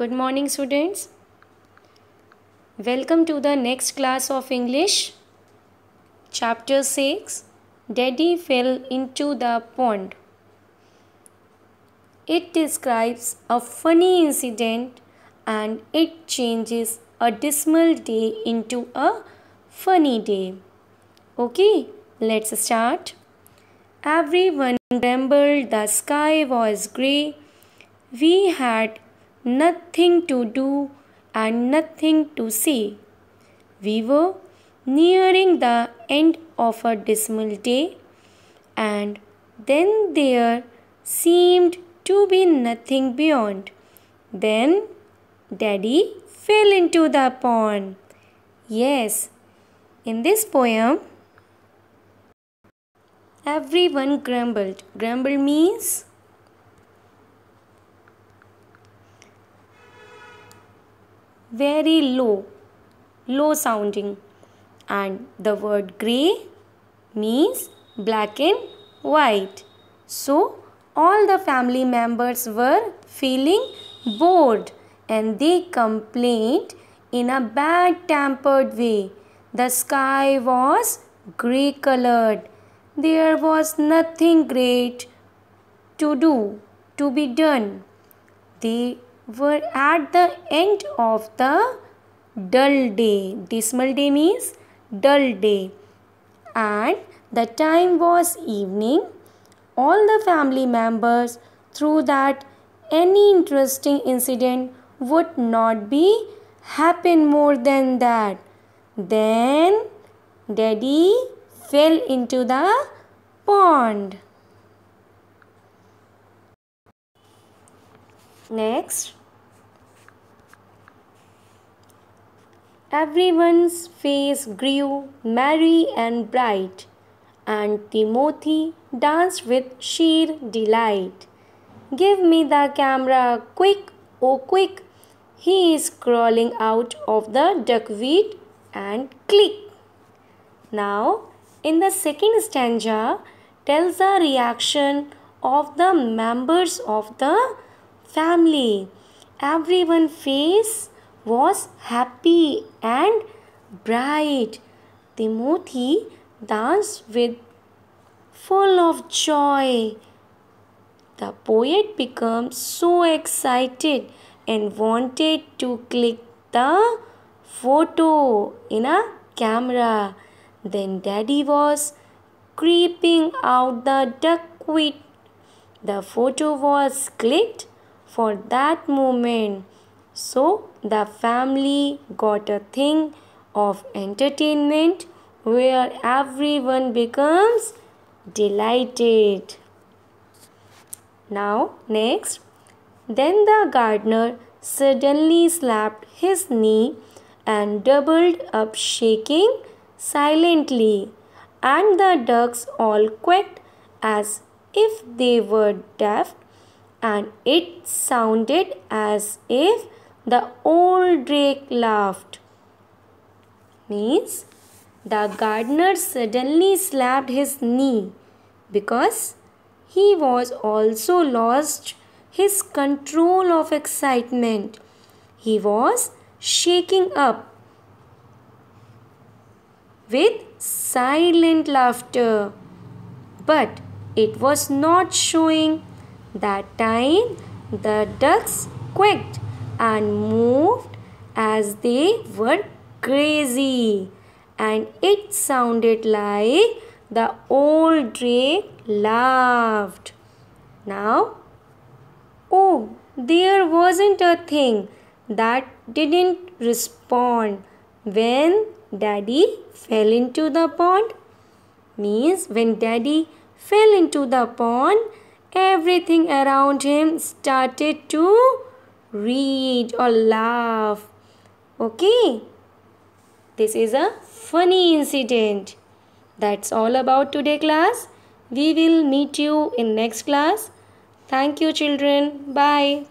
Good morning students. Welcome to the next class of English. Chapter 6 Daddy fell into the pond. It describes a funny incident and it changes a dismal day into a funny day. Okay, let's start. Everyone remembered the sky was grey. We had nothing to do and nothing to see. We were nearing the end of a dismal day, and then there seemed to be nothing beyond. Then Daddy fell into the pond. Yes, in this poem, everyone grumbled. Grumble means very low, low sounding. And the word grey means black and white. So, all the family members were feeling bored and they complained in a bad tempered way. The sky was grey colored. There was nothing great to do, to be done. They were at the end of the dull day. Dismal day means dull day. And the time was evening. All the family members through that any interesting incident would not be happen more than that. Then daddy fell into the pond. Next, Everyone's face grew merry and bright, and Timothy danced with sheer delight. Give me the camera, quick, oh quick! He is crawling out of the duckweed and click. Now, in the second stanza, tells the reaction of the members of the family. Everyone face was happy and bright. Timothy danced with full of joy. The poet became so excited and wanted to click the photo in a camera. Then daddy was creeping out the duckweed. The photo was clicked for that moment. So the family got a thing of entertainment where everyone becomes delighted. Now next, then the gardener suddenly slapped his knee and doubled up shaking silently and the ducks all quacked as if they were deaf and it sounded as if the old drake laughed. Means the gardener suddenly slapped his knee because he was also lost his control of excitement. He was shaking up with silent laughter. But it was not showing. That time the ducks quacked and moved as they were crazy and it sounded like the old drake laughed. Now, oh, there wasn't a thing that didn't respond when daddy fell into the pond. Means when daddy fell into the pond, everything around him started to read or laugh. Okay? This is a funny incident. That's all about today class. We will meet you in next class. Thank you children. Bye.